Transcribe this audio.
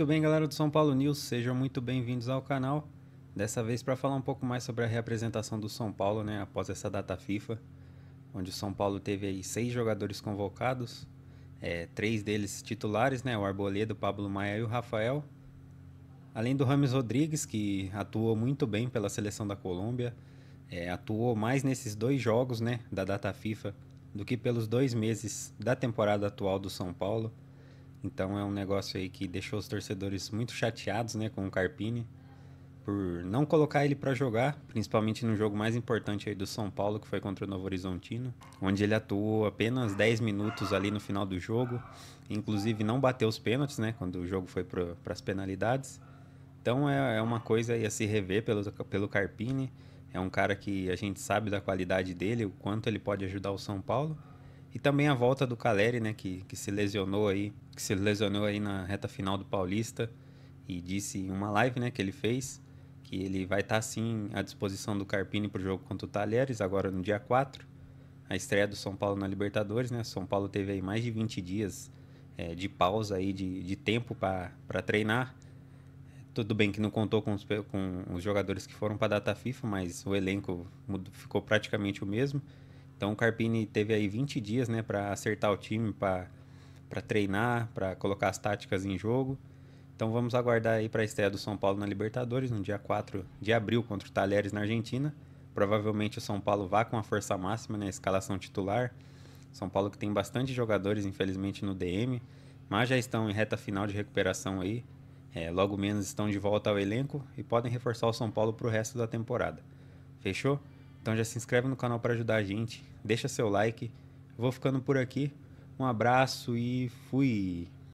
Muito bem, galera do São Paulo News, sejam muito bem-vindos ao canal. Dessa vez para falar um pouco mais sobre a reapresentação do São Paulo, né, após essa data FIFA, onde o São Paulo teve aí seis jogadores convocados, é, três deles titulares, né, o Arboledo, o Pablo Maia e o Rafael. Além do Rames Rodrigues, que atuou muito bem pela seleção da Colômbia, é, atuou mais nesses dois jogos, né, da data FIFA, do que pelos dois meses da temporada atual do São Paulo. Então é um negócio aí que deixou os torcedores muito chateados, né, com o Carpini por não colocar ele para jogar, principalmente no jogo mais importante aí do São Paulo, que foi contra o Novo Horizontino, onde ele atuou apenas 10 minutos ali no final do jogo, inclusive não bateu os pênaltis, né, quando o jogo foi para as penalidades. Então é, é, uma coisa a se rever pelo, pelo Carpini, é um cara que a gente sabe da qualidade dele, o quanto ele pode ajudar o São Paulo, e também a volta do Caleri, né, que, que se lesionou aí, que se lesionou aí na reta final do Paulista e disse em uma live, né, que ele fez, que ele vai estar tá, sim à disposição do Carpini para o jogo contra o Talheres agora no dia 4, a estreia do São Paulo na Libertadores, né? São Paulo teve aí mais de 20 dias é, de pausa aí de, de tempo para treinar. Tudo bem que não contou com os, com os jogadores que foram para a data FIFA, mas o elenco mudou, ficou praticamente o mesmo. Então o Carpini teve aí 20 dias, né, para acertar o time, para treinar, para colocar as táticas em jogo. Então vamos aguardar aí para a estreia do São Paulo na Libertadores, no dia 4 de abril contra o Talheres na Argentina. Provavelmente o São Paulo vá com a força máxima na né, escalação titular. São Paulo que tem bastante jogadores, infelizmente, no DM, mas já estão em reta final de recuperação aí. É, logo menos estão de volta ao elenco e podem reforçar o São Paulo para o resto da temporada. Fechou? Então já se inscreve no canal para ajudar a gente, deixa seu like. Vou ficando por aqui. Um abraço e fui.